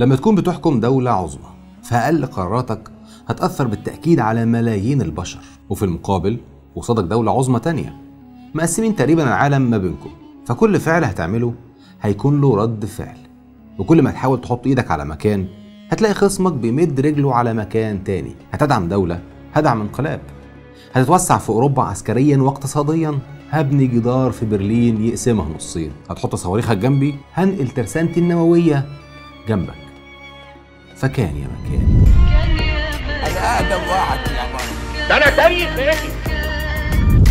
لما تكون بتحكم دولة عظمى فأقل قراراتك هتأثر بالتأكيد على ملايين البشر وفي المقابل قصادك دولة عظمى تانية مقسمين تقريبا العالم ما بينكم فكل فعل هتعمله هيكون له رد فعل وكل ما تحاول تحط ايدك على مكان هتلاقي خصمك بيمد رجله على مكان تاني هتدعم دولة هدعم انقلاب هتتوسع في أوروبا عسكريا واقتصاديا هبني جدار في برلين يقسمها نصين هتحط صواريخك جنبي هنقل ترسانتي النووية جنبك فكان يا مكان كان انا اقدم واحد يا العماره ده انا تاريخ يا اخي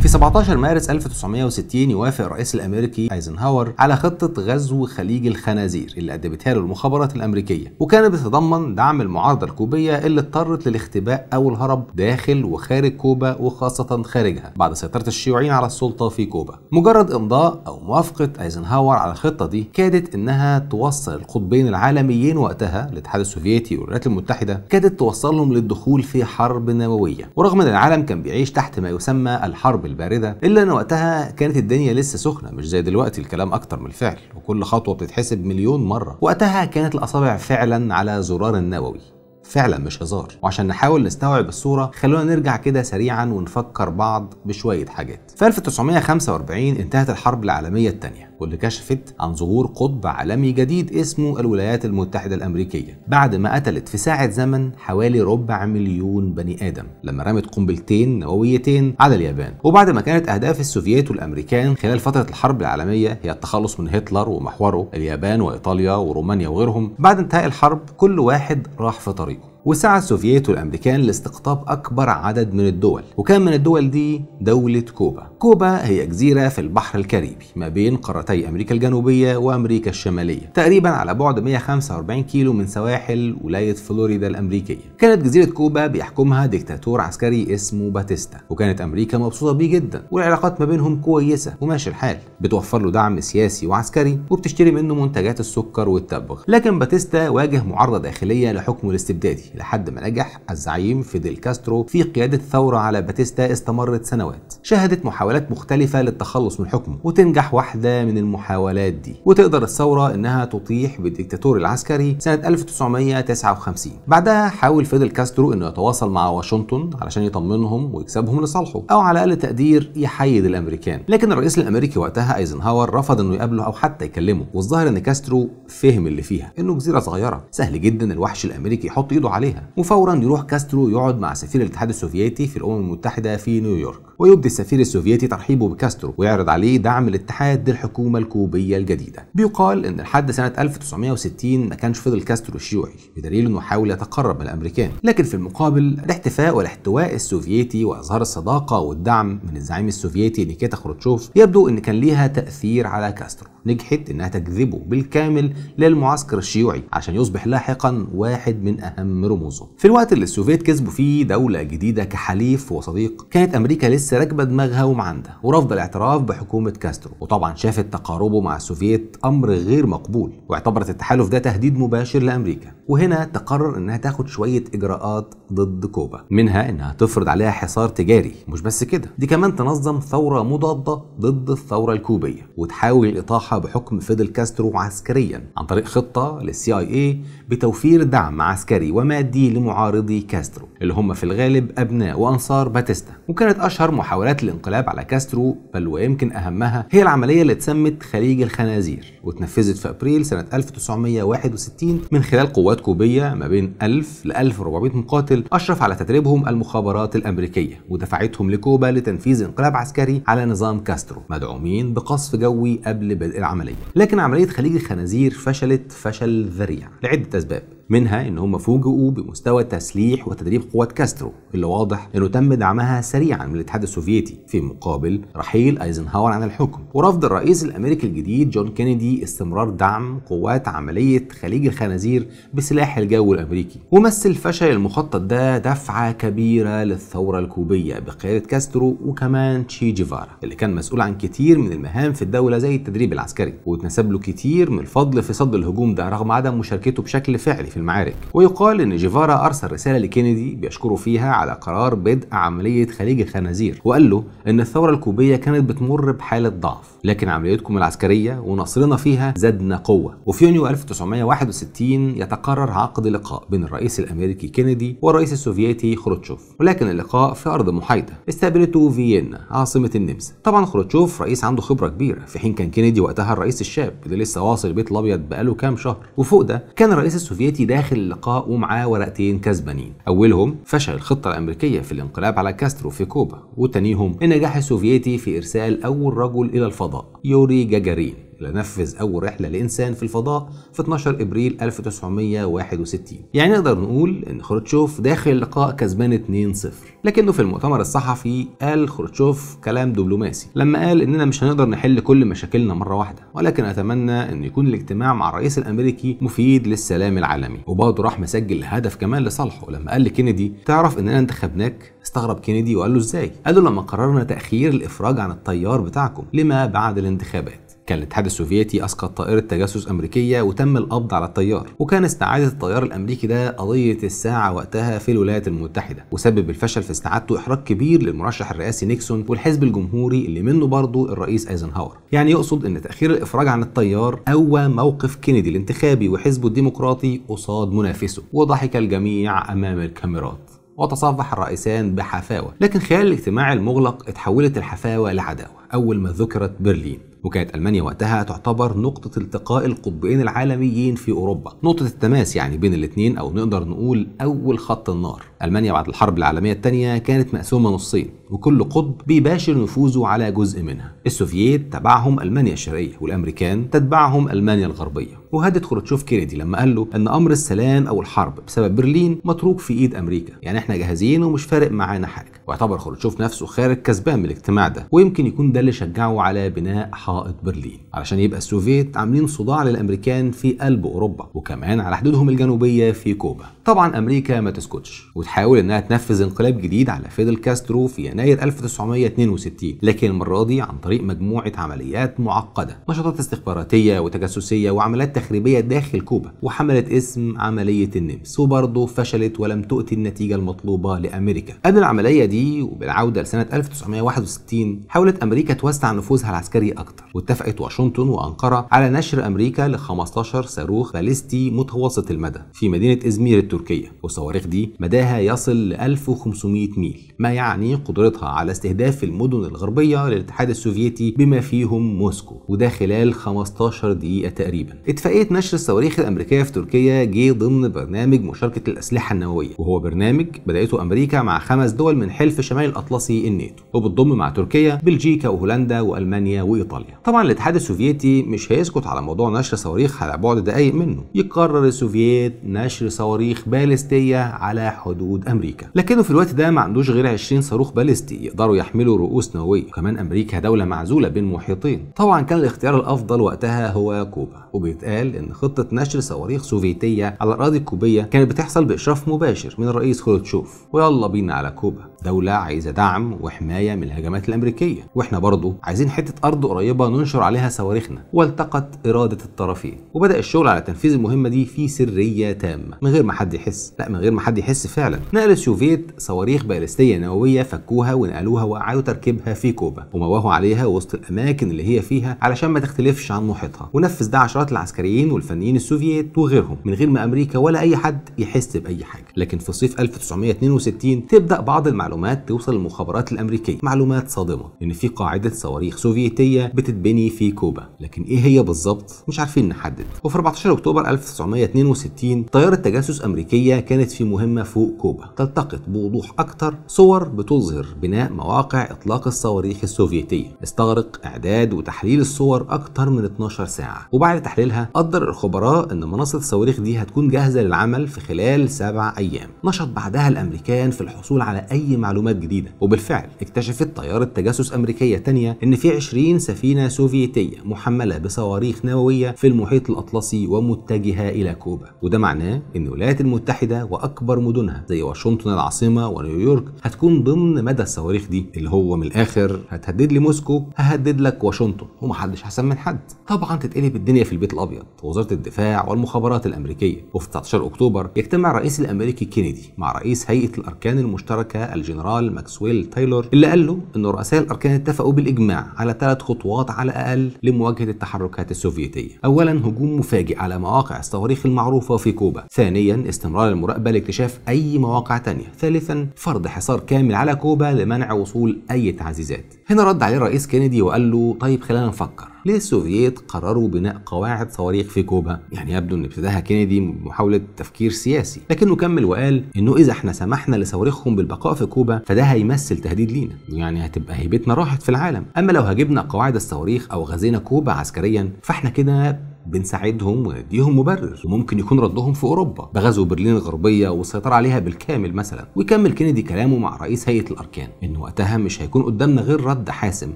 في 17 مارس 1960 يوافق الرئيس الامريكي ايزنهاور على خطه غزو خليج الخنازير اللي قدمتها له المخابرات الامريكيه وكانت بتتضمن دعم المعارضه الكوبيه اللي اضطرت للاختباء او الهرب داخل وخارج كوبا وخاصه خارجها بعد سيطره الشيوعيين على السلطه في كوبا مجرد امضاء او موافقه ايزنهاور على الخطه دي كادت انها توصل القطبين العالميين وقتها الاتحاد السوفيتي والولايات المتحده كادت توصلهم للدخول في حرب نوويه ورغم ان العالم كان بيعيش تحت ما يسمى الحرب الباردة إلا أن وقتها كانت الدنيا لسه سخنة مش زي دلوقتي الكلام أكتر من الفعل وكل خطوة بتتحسب مليون مرة وقتها كانت الأصابع فعلا على زرار النووي فعلا مش هزار وعشان نحاول نستوعب الصوره خلونا نرجع كده سريعا ونفكر بعض بشويه حاجات في 1945 انتهت الحرب العالميه الثانيه واللي كشفت عن ظهور قطب عالمي جديد اسمه الولايات المتحدة الأمريكية بعد ما قتلت في ساعة زمن حوالي ربع مليون بني آدم لما رمت قنبلتين نوويتين على اليابان وبعد ما كانت أهداف السوفييت والأمريكان خلال فترة الحرب العالمية هي التخلص من هتلر ومحوره اليابان وإيطاليا ورومانيا وغيرهم بعد انتهاء الحرب كل واحد راح في طريقه وسعى السوفييت والامريكان لاستقطاب اكبر عدد من الدول وكان من الدول دي دوله كوبا كوبا هي جزيره في البحر الكاريبي ما بين قارتي امريكا الجنوبيه وامريكا الشماليه تقريبا على بعد 145 كيلو من سواحل ولايه فلوريدا الامريكيه كانت جزيره كوبا بيحكمها ديكتاتور عسكري اسمه باتيستا وكانت امريكا مبسوطه بيه جدا والعلاقات ما بينهم كويسه وماشي الحال بتوفر له دعم سياسي وعسكري وبتشتري منه منتجات السكر والتبغ لكن باتيستا واجه معارضه داخليه لحكمه الاستبدادي لحد ما نجح الزعيم فيديل كاسترو في قيادة ثورة على باتيستا استمرت سنوات شهدت محاولات مختلفة للتخلص من حكمه وتنجح واحدة من المحاولات دي وتقدر الثورة انها تطيح بالديكتاتور العسكري سنة 1959 بعدها حاول فيديل كاسترو انه يتواصل مع واشنطن علشان يطمنهم ويكسبهم لصالحه او على الاقل تقدير يحيد الامريكان لكن الرئيس الامريكي وقتها ايزنهاور رفض انه يقابله او حتى يكلمه والظاهر ان كاسترو فهم اللي فيها انه جزيرة صغيرة سهل جدا الوحش الامريكي يحط ايده عليها وفورا يروح كاسترو يقعد مع سفير الاتحاد السوفيتي في الامم المتحده في نيويورك ويبدي السفير السوفيتي ترحيبه بكاسترو ويعرض عليه دعم الاتحاد للحكومة الكوبية الجديدة بيقال ان لحد سنة 1960 ما كانش فضل كاسترو شيوعي بدليل انه حاول يتقرب من الامريكان لكن في المقابل الاحتفاء والاحتواء السوفيتي واظهار الصداقة والدعم من الزعيم السوفيتي نيكيتا خروتشوف يبدو ان كان ليها تأثير على كاسترو نجحت انها تجذبه بالكامل للمعسكر الشيوعي عشان يصبح لاحقا واحد من اهم رموزه في الوقت اللي السوفيت كسبوا فيه دولة جديدة كحليف وصديق كانت امريكا لسه لسه راكبه دماغها ومعندها ورفض الاعتراف بحكومه كاسترو وطبعا شافت تقاربه مع السوفييت امر غير مقبول واعتبرت التحالف ده تهديد مباشر لامريكا وهنا تقرر انها تاخد شويه اجراءات ضد كوبا منها انها تفرض عليها حصار تجاري مش بس كده دي كمان تنظم ثوره مضاده ضد الثوره الكوبيه وتحاول الاطاحه بحكم فيدل كاسترو عسكريا عن طريق خطه للسي اي اي بتوفير دعم عسكري ومادي لمعارضي كاسترو اللي هم في الغالب ابناء وانصار باتيستا وكانت اشهر محاولات الانقلاب على كاسترو بل ويمكن أهمها هي العملية اللي اتسمت خليج الخنازير واتنفذت في أبريل سنة 1961 من خلال قوات كوبية ما بين 1000 ل 1400 مقاتل أشرف على تدريبهم المخابرات الأمريكية ودفعتهم لكوبا لتنفيذ انقلاب عسكري على نظام كاسترو مدعومين بقصف جوي قبل بدء العملية لكن عملية خليج الخنازير فشلت فشل ذريع لعدة أسباب منها ان هم فوجئوا بمستوى تسليح وتدريب قوات كاسترو اللي واضح انه تم دعمها سريعا من الاتحاد السوفيتي في مقابل رحيل ايزنهاور عن الحكم ورفض الرئيس الامريكي الجديد جون كينيدي استمرار دعم قوات عمليه خليج الخنازير بسلاح الجو الامريكي ومثل فشل المخطط ده دفعه كبيره للثوره الكوبيه بقياده كاسترو وكمان تشي جيفارا اللي كان مسؤول عن كتير من المهام في الدوله زي التدريب العسكري واتنسب له كتير من الفضل في صد الهجوم ده رغم عدم مشاركته بشكل فعلي في المعارك ويقال ان جيفارا ارسل رساله لكينيدي بيشكره فيها على قرار بدء عمليه خليج الخنازير وقال له ان الثوره الكوبيه كانت بتمر بحاله ضعف لكن عملياتكم العسكرية ونصرنا فيها زادنا قوة وفي يونيو 1961 يتقرر عقد لقاء بين الرئيس الأمريكي كينيدي والرئيس السوفيتي خروتشوف ولكن اللقاء في أرض محايدة استقبلته فيينا عاصمة النمسا طبعا خروتشوف رئيس عنده خبرة كبيرة في حين كان كينيدي وقتها الرئيس الشاب اللي لسه واصل البيت الأبيض بقاله كام شهر وفوق ده كان الرئيس السوفيتي داخل اللقاء ومعاه ورقتين كسبانين أولهم فشل الخطة الأمريكية في الانقلاب على كاسترو في كوبا وتانيهم النجاح السوفيتي في إرسال أول رجل إلى الفضاء الفضاء يوري جاجارين اللي نفذ أول رحلة لإنسان في الفضاء في 12 إبريل 1961 يعني نقدر نقول إن خروتشوف داخل اللقاء كسبان 2-0 لكنه في المؤتمر الصحفي قال خروتشوف كلام دبلوماسي لما قال إننا مش هنقدر نحل كل مشاكلنا مرة واحدة ولكن أتمنى إن يكون الاجتماع مع الرئيس الأمريكي مفيد للسلام العالمي وبرضه راح مسجل هدف كمان لصالحه لما قال لكينيدي تعرف إننا انتخبناك استغرب كينيدي وقال له إزاي قال له لما قررنا تأخير الإفراج عن التيار بتاعكم لما بعد الانتخابات كان الاتحاد السوفيتي اسقط طائره تجسس امريكيه وتم القبض على الطيار وكان استعاده الطيار الامريكي ده قضيه الساعه وقتها في الولايات المتحده وسبب الفشل في استعادته احراج كبير للمرشح الرئاسي نيكسون والحزب الجمهوري اللي منه برضه الرئيس ايزنهاور يعني يقصد ان تاخير الافراج عن الطيار قوى موقف كينيدي الانتخابي وحزبه الديمقراطي قصاد منافسه وضحك الجميع امام الكاميرات وتصافح الرئيسان بحفاوه لكن خلال الاجتماع المغلق اتحولت الحفاوه لعداوه أول ما ذكرت برلين وكانت ألمانيا وقتها تعتبر نقطة التقاء القطبين العالميين في أوروبا نقطة التماس يعني بين الاثنين أو نقدر نقول أول خط النار ألمانيا بعد الحرب العالمية الثانية كانت مقسومة نصين وكل قطب بيباشر نفوذه على جزء منها السوفييت تبعهم ألمانيا الشرقية والأمريكان تتبعهم ألمانيا الغربية وهدد خروتشوف كينيدي لما قال له ان امر السلام او الحرب بسبب برلين متروك في ايد امريكا يعني احنا جاهزين ومش فارق معانا حاجه واعتبر خروتشوف نفسه خارج كسبان من الاجتماع ده ويمكن يكون ده اللي شجعه على بناء حائط برلين علشان يبقى السوفيت عاملين صداع للامريكان في قلب اوروبا وكمان على حدودهم الجنوبيه في كوبا طبعا امريكا ما تسكتش وتحاول انها تنفذ انقلاب جديد على فيدل كاسترو في يناير 1962 لكن المره دي عن طريق مجموعه عمليات معقده نشاطات استخباراتيه وتجسسيه وعمليات تخريبيه داخل كوبا وحملت اسم عمليه النمس وبرضه فشلت ولم تؤتي النتيجه المطلوبه لامريكا قبل العمليه دي وبالعوده لسنه 1961 حاولت امريكا توسع نفوذها العسكري اكتر واتفقت واشنطن وانقره على نشر امريكا ل 15 صاروخ باليستي متوسط المدى في مدينه ازمير التركية تركيا والصواريخ دي مداها يصل ل 1500 ميل ما يعني قدرتها على استهداف المدن الغربية للاتحاد السوفيتي بما فيهم موسكو وده خلال 15 دقيقة تقريبا اتفاقية نشر الصواريخ الأمريكية في تركيا جه ضمن برنامج مشاركة الأسلحة النووية وهو برنامج بدأته أمريكا مع خمس دول من حلف شمال الأطلسي الناتو وبتضم مع تركيا بلجيكا وهولندا وألمانيا وإيطاليا طبعا الاتحاد السوفيتي مش هيسكت على موضوع نشر صواريخ على بعد دقايق منه يقرر السوفييت نشر صواريخ صواريخ باليستية على حدود أمريكا لكنه في الوقت ده ما عندوش غير 20 صاروخ باليستي يقدروا يحملوا رؤوس نووية وكمان أمريكا دولة معزولة بين محيطين طبعا كان الاختيار الأفضل وقتها هو كوبا وبيتقال إن خطة نشر صواريخ سوفيتية على الأراضي الكوبية كانت بتحصل بإشراف مباشر من الرئيس خروتشوف ويلا بينا على كوبا دولة عايزة دعم وحماية من الهجمات الأمريكية وإحنا برضو عايزين حتة أرض قريبة ننشر عليها صواريخنا والتقت إرادة الطرفين وبدأ الشغل على تنفيذ المهمة دي في سرية تامة من غير ما حد حد يحس لا من غير ما حد يحس فعلا نقل السوفيت صواريخ باليستيه نوويه فكوها ونقلوها وقعدوا تركيبها في كوبا وموهوا عليها وسط الاماكن اللي هي فيها علشان ما تختلفش عن محيطها ونفذ ده عشرات العسكريين والفنيين السوفييت وغيرهم من غير ما امريكا ولا اي حد يحس باي حاجه لكن في صيف 1962 تبدا بعض المعلومات توصل للمخابرات الامريكيه معلومات صادمه ان في قاعده صواريخ سوفيتيه بتتبني في كوبا لكن ايه هي بالظبط مش عارفين نحدد وفي 14 اكتوبر 1962 طياره تجسس امريكي الأمريكية كانت في مهمة فوق كوبا تلتقط بوضوح أكثر صور بتظهر بناء مواقع إطلاق الصواريخ السوفيتية استغرق إعداد وتحليل الصور أكثر من 12 ساعة وبعد تحليلها قدر الخبراء أن منصة الصواريخ دي هتكون جاهزة للعمل في خلال سبع أيام نشط بعدها الأمريكان في الحصول على أي معلومات جديدة وبالفعل اكتشفت طيارة تجسس أمريكية تانية أن في 20 سفينة سوفيتية محملة بصواريخ نووية في المحيط الأطلسي ومتجهة إلى كوبا وده معناه أن الولايات المتحده واكبر مدنها زي واشنطن العاصمه ونيويورك هتكون ضمن مدى الصواريخ دي اللي هو من الاخر هتهدد لي موسكو ههدد لك واشنطن ومحدش احسن من حد طبعا تتقلب الدنيا في البيت الابيض وزاره الدفاع والمخابرات الامريكيه وفي 19 اكتوبر يجتمع الرئيس الامريكي كينيدي مع رئيس هيئه الاركان المشتركه الجنرال ماكسويل تايلور اللي قال له ان رؤساء الاركان اتفقوا بالاجماع على ثلاث خطوات على الاقل لمواجهه التحركات السوفيتيه اولا هجوم مفاجئ على مواقع الصواريخ المعروفه في كوبا ثانيا استمرار المراقبة لاكتشاف أي مواقع تانية ثالثا فرض حصار كامل على كوبا لمنع وصول أي تعزيزات هنا رد عليه الرئيس كينيدي وقال له طيب خلينا نفكر ليه السوفييت قرروا بناء قواعد صواريخ في كوبا؟ يعني يبدو ان ابتداها كينيدي بمحاولة تفكير سياسي، لكنه كمل وقال انه اذا احنا سمحنا لصواريخهم بالبقاء في كوبا فده هيمثل تهديد لينا، يعني هتبقى هيبتنا راحت في العالم، اما لو هاجمنا قواعد الصواريخ او غزينا كوبا عسكريا فاحنا كده بنساعدهم ونديهم مبرر وممكن يكون ردهم في اوروبا بغزو برلين الغربيه والسيطره عليها بالكامل مثلا ويكمل كينيدي كلامه مع رئيس هيئه الاركان ان وقتها مش هيكون قدامنا غير رد حاسم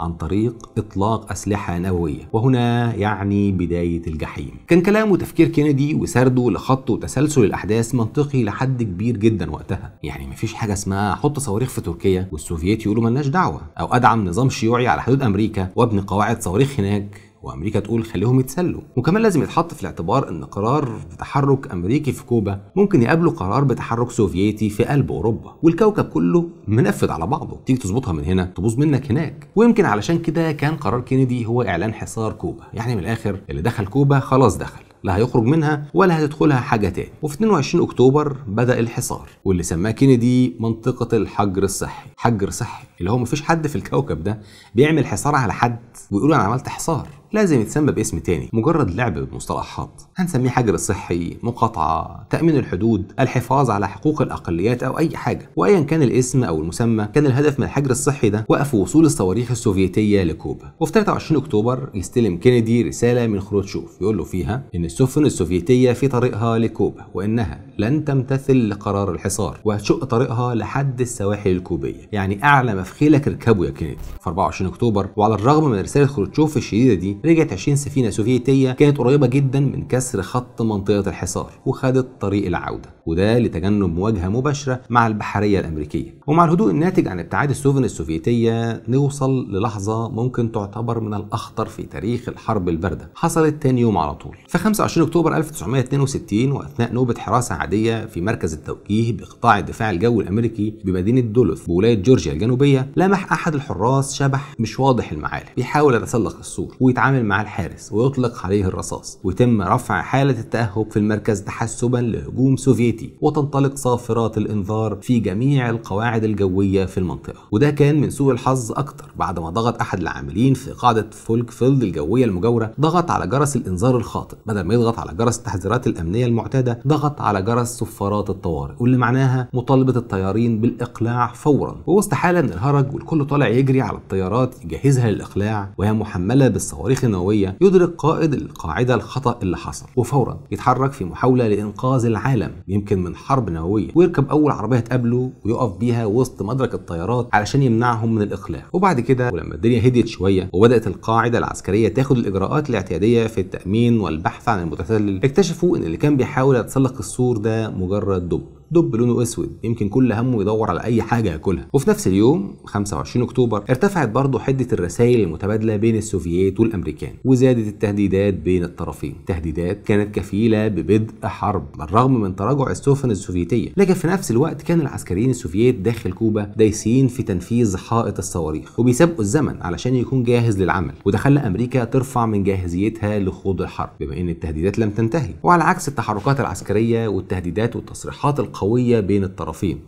عن طريق اطلاق اسلحه نوويه وهنا يعني بدايه الجحيم كان كلام وتفكير كينيدي وسرده لخطه وتسلسل الاحداث منطقي لحد كبير جدا وقتها يعني مفيش حاجه اسمها حط صواريخ في تركيا والسوفييت يقولوا ملناش دعوه او ادعم نظام شيوعي على حدود امريكا وابني قواعد صواريخ هناك وامريكا تقول خليهم يتسلوا وكمان لازم يتحط في الاعتبار ان قرار بتحرك امريكي في كوبا ممكن يقابله قرار بتحرك سوفيتي في قلب اوروبا والكوكب كله منفذ على بعضه تيجي تظبطها من هنا تبوظ منك هناك ويمكن علشان كده كان قرار كينيدي هو اعلان حصار كوبا يعني من الاخر اللي دخل كوبا خلاص دخل لا هيخرج منها ولا هتدخلها حاجة تاني وفي 22 أكتوبر بدأ الحصار واللي سماه كينيدي منطقة الحجر الصحي حجر صحي اللي هو مفيش حد في الكوكب ده بيعمل حصار على حد ويقول أنا عملت حصار لازم يتسمى باسم تاني مجرد لعب بالمصطلحات هنسميه حجر الصحي مقاطعة تأمين الحدود الحفاظ على حقوق الأقليات أو أي حاجة وأيا كان الاسم أو المسمى كان الهدف من الحجر الصحي ده وقف وصول الصواريخ السوفيتية لكوبا وفي 23 أكتوبر يستلم كينيدي رسالة من خروتشوف يقول له فيها إن السفن السوفيتية في طريقها لكوبا وإنها لن تمتثل لقرار الحصار وهتشق طريقها لحد السواحل الكوبية يعني أعلى ما في خيلك اركبه يا كينيدي في 24 أكتوبر وعلى الرغم من رسالة خروتشوف الشديدة دي رجعت 20 سفينه سوفيتيه كانت قريبه جدا من كسر خط منطقه الحصار وخدت طريق العوده وده لتجنب مواجهه مباشره مع البحريه الامريكيه ومع الهدوء الناتج عن ابتعاد السفن السوفيتيه نوصل للحظه ممكن تعتبر من الاخطر في تاريخ الحرب البارده حصلت تاني يوم على طول في 25 اكتوبر 1962 واثناء نوبه حراسه عاديه في مركز التوجيه بقطاع الدفاع الجوي الامريكي بمدينه دولوث بولايه جورجيا الجنوبيه لمح احد الحراس شبح مش واضح المعالم بيحاول يتسلق السور ويتعامل يتعامل مع الحارس ويطلق عليه الرصاص ويتم رفع حالة التأهب في المركز تحسبا لهجوم سوفيتي وتنطلق صافرات الإنذار في جميع القواعد الجوية في المنطقة وده كان من سوء الحظ أكتر بعد ما ضغط أحد العاملين في قاعدة فولكفيلد الجوية المجاورة ضغط على جرس الإنذار الخاطئ بدل ما يضغط على جرس التحذيرات الأمنية المعتادة ضغط على جرس صفارات الطوارئ واللي معناها مطالبة الطيارين بالإقلاع فورا ووسط حالة من الهرج والكل طالع يجري على الطيارات يجهزها للإقلاع وهي محملة بالصواريخ الخناوية يدرك قائد القاعدة الخطأ اللي حصل وفورا يتحرك في محاولة لإنقاذ العالم يمكن من حرب نووية ويركب أول عربية تقابله ويقف بيها وسط مدرك الطيارات علشان يمنعهم من الإقلاع وبعد كده ولما الدنيا هديت شوية وبدأت القاعدة العسكرية تاخد الإجراءات الاعتيادية في التأمين والبحث عن المتسلل اكتشفوا إن اللي كان بيحاول يتسلق السور ده مجرد دب دب لونه اسود يمكن كل همه يدور على اي حاجه ياكلها وفي نفس اليوم 25 اكتوبر ارتفعت برضه حده الرسائل المتبادله بين السوفييت والامريكان وزادت التهديدات بين الطرفين تهديدات كانت كفيله ببدء حرب بالرغم من تراجع السفن السوفيتيه لكن في نفس الوقت كان العسكريين السوفييت داخل كوبا دايسين في تنفيذ حائط الصواريخ وبيسابقوا الزمن علشان يكون جاهز للعمل وده خلى امريكا ترفع من جاهزيتها لخوض الحرب بما ان التهديدات لم تنتهي وعلى عكس التحركات العسكريه والتهديدات والتصريحات قوية بين الطرفين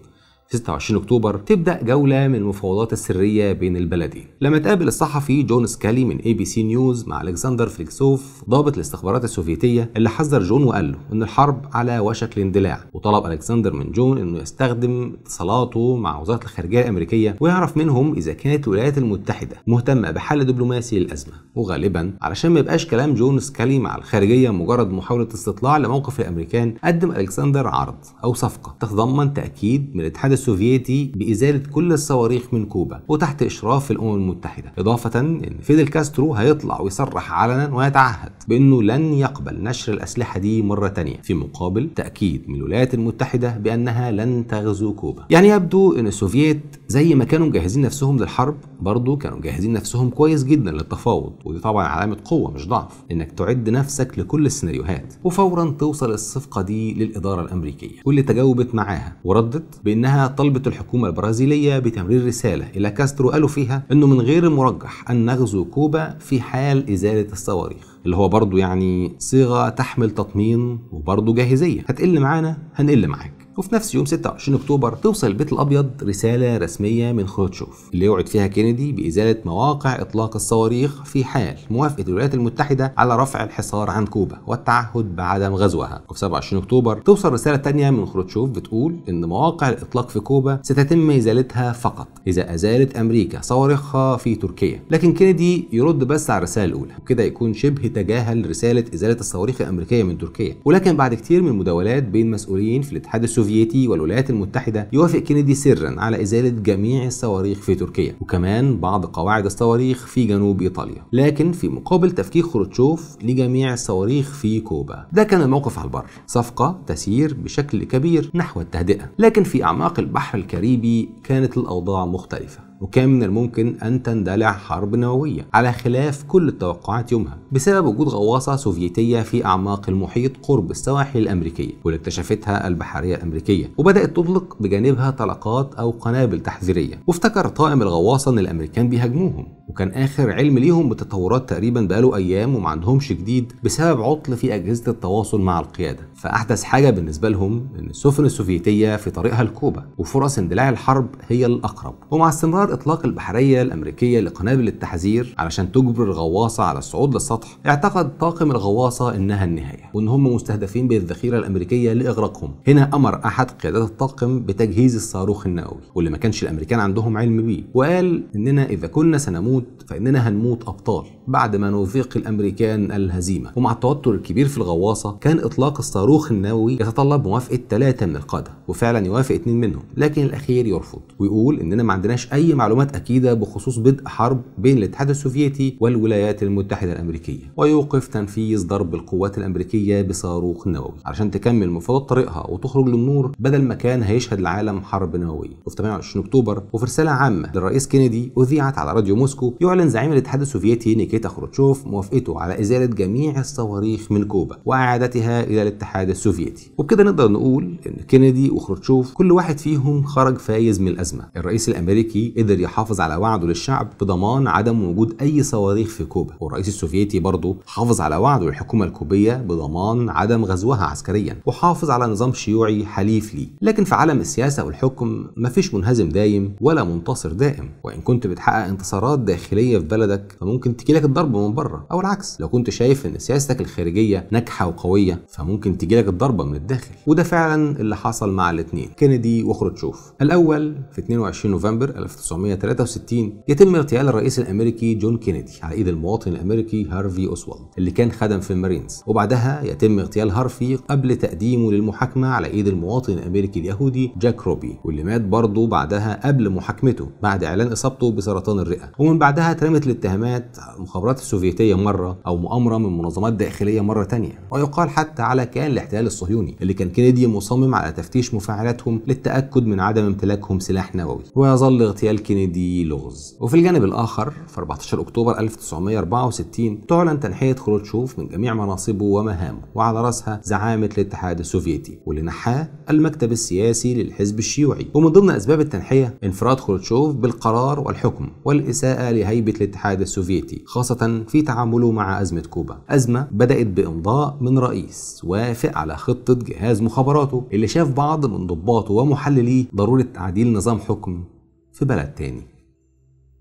في 26 اكتوبر تبدا جوله من المفاوضات السريه بين البلدين لما تقابل الصحفي جون سكالي من اي بي سي نيوز مع الكسندر فليكسوف ضابط الاستخبارات السوفيتيه اللي حذر جون وقال له ان الحرب على وشك الاندلاع وطلب الكسندر من جون انه يستخدم اتصالاته مع وزاره الخارجيه الامريكيه ويعرف منهم اذا كانت الولايات المتحده مهتمه بحل دبلوماسي للازمه وغالبا علشان ما يبقاش كلام جون سكالي مع الخارجيه مجرد محاوله استطلاع لموقف الامريكان قدم الكسندر عرض او صفقه تتضمن تاكيد من الاتحاد السوفيتي بإزالة كل الصواريخ من كوبا وتحت إشراف الأمم المتحدة إضافة إن فيدل كاسترو هيطلع ويصرح علنا ويتعهد بأنه لن يقبل نشر الأسلحة دي مرة تانية في مقابل تأكيد من الولايات المتحدة بأنها لن تغزو كوبا يعني يبدو أن السوفييت زي ما كانوا مجهزين نفسهم للحرب برضه كانوا مجهزين نفسهم كويس جدا للتفاوض ودي طبعا علامة قوة مش ضعف إنك تعد نفسك لكل السيناريوهات وفورا توصل الصفقة دي للإدارة الأمريكية واللي تجاوبت معاها وردت بأنها طلبت الحكومة البرازيلية بتمرير رسالة إلى كاسترو قالوا فيها أنه من غير المرجح أن نغزو كوبا في حال إزالة الصواريخ اللي هو برضه يعني صيغة تحمل تطمين وبرضه جاهزية هتقل معانا هنقل معاك وفي نفس يوم 26 اكتوبر توصل البيت الابيض رساله رسميه من خروتشوف اللي يوعد فيها كينيدي بازاله مواقع اطلاق الصواريخ في حال موافقه الولايات المتحده على رفع الحصار عن كوبا والتعهد بعدم غزوها وفي 27 اكتوبر توصل رساله ثانيه من خروتشوف بتقول ان مواقع الاطلاق في كوبا ستتم ازالتها فقط اذا ازالت امريكا صواريخها في تركيا لكن كينيدي يرد بس على الرساله الاولى وكده يكون شبه تجاهل رساله ازاله الصواريخ الامريكيه من تركيا ولكن بعد كتير من المداولات بين مسؤولين في الاتحاد السوفيتي السوفيتي والولايات المتحدة يوافق كينيدي سرا على إزالة جميع الصواريخ في تركيا وكمان بعض قواعد الصواريخ في جنوب إيطاليا لكن في مقابل تفكيك خروتشوف لجميع الصواريخ في كوبا ده كان الموقف على البر صفقة تسير بشكل كبير نحو التهدئة لكن في أعماق البحر الكاريبي كانت الأوضاع مختلفة وكان من الممكن أن تندلع حرب نووية على خلاف كل التوقعات يومها بسبب وجود غواصة سوفيتية في أعماق المحيط قرب السواحل الأمريكية واللي اكتشفتها البحرية الأمريكية وبدأت تطلق بجانبها طلقات أو قنابل تحذيرية وافتكر طائم الغواصة أن الأمريكان بيهاجموهم وكان اخر علم ليهم بالتطورات تقريبا بقاله ايام وما عندهمش جديد بسبب عطل في اجهزه التواصل مع القياده فاحدث حاجه بالنسبه لهم ان السفن السوفيتيه في طريقها لكوبا وفرص اندلاع الحرب هي الاقرب ومع استمرار اطلاق البحريه الامريكيه لقنابل التحذير علشان تجبر الغواصه على الصعود للسطح اعتقد طاقم الغواصه انها النهايه وان هم مستهدفين بالذخيره الامريكيه لاغراقهم هنا امر احد قيادات الطاقم بتجهيز الصاروخ النووي واللي ما كانش الامريكان عندهم علم بيه وقال اننا اذا كنا سنموت نموت فإننا هنموت أبطال بعد ما نوفق الأمريكان الهزيمة ومع التوتر الكبير في الغواصة كان إطلاق الصاروخ النووي يتطلب موافقة ثلاثة من القادة وفعلا يوافق اتنين منهم لكن الأخير يرفض ويقول إننا ما عندناش أي معلومات أكيدة بخصوص بدء حرب بين الاتحاد السوفيتي والولايات المتحدة الأمريكية ويوقف تنفيذ ضرب القوات الأمريكية بصاروخ نووي علشان تكمل مفاوضات طريقها وتخرج للنور بدل ما كان هيشهد العالم حرب نووية وفي 28 أكتوبر وفي رسالة عامة للرئيس كينيدي أذيعت على راديو موسكو يعلن زعيم الاتحاد السوفيتي نيكيتا خروتشوف موافقته على إزالة جميع الصواريخ من كوبا وإعادتها إلى الاتحاد السوفيتي وبكده نقدر نقول إن كينيدي وخروتشوف كل واحد فيهم خرج فايز من الأزمة الرئيس الأمريكي قدر يحافظ على وعده للشعب بضمان عدم وجود أي صواريخ في كوبا والرئيس السوفيتي برضه حافظ على وعده للحكومة الكوبية بضمان عدم غزوها عسكريا وحافظ على نظام شيوعي حليف ليه لكن في عالم السياسة والحكم مفيش منهزم دايم ولا منتصر دائم وإن كنت بتحقق انتصارات داخل الداخليه في بلدك فممكن تجيلك الضربه من بره او العكس لو كنت شايف ان سياستك الخارجيه ناجحه وقويه فممكن تجيلك الضربه من الداخل وده فعلا اللي حصل مع الاثنين كينيدي وخروتشوف الاول في 22 نوفمبر 1963 يتم اغتيال الرئيس الامريكي جون كينيدي على ايد المواطن الامريكي هارفي اوسوالد اللي كان خدم في المارينز وبعدها يتم اغتيال هارفي قبل تقديمه للمحاكمه على ايد المواطن الامريكي اليهودي جاك روبي واللي مات برضه بعدها قبل محاكمته بعد اعلان اصابته بسرطان الرئه ومن بعدها اترمت الاتهامات المخابرات السوفيتيه مره او مؤامره من منظمات داخليه مره تانية ويقال حتى على كيان الاحتلال الصهيوني اللي كان كندي مصمم على تفتيش مفاعلاتهم للتاكد من عدم امتلاكهم سلاح نووي ويظل اغتيال كينيدي لغز وفي الجانب الاخر في 14 اكتوبر 1964 تعلن تنحيه خروتشوف من جميع مناصبه ومهامه وعلى راسها زعامه الاتحاد السوفيتي واللي نحاه المكتب السياسي للحزب الشيوعي ومن ضمن اسباب التنحيه انفراد خروتشوف بالقرار والحكم والاساءه ساء لهيبة الاتحاد السوفيتي خاصة في تعامله مع أزمة كوبا أزمة بدأت بإمضاء من رئيس وافق على خطة جهاز مخابراته اللي شاف بعض من ضباطه ومحلليه ضرورة تعديل نظام حكم في بلد تاني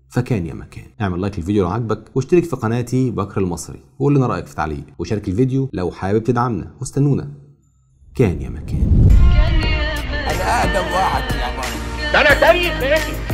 فكان يا مكان اعمل لايك للفيديو لو عجبك واشترك في قناتي بكر المصري وقول لنا رايك في تعليق وشارك الفيديو لو حابب تدعمنا واستنونا كان يا مكان انا اقدم واحد يا ده انا تاريخ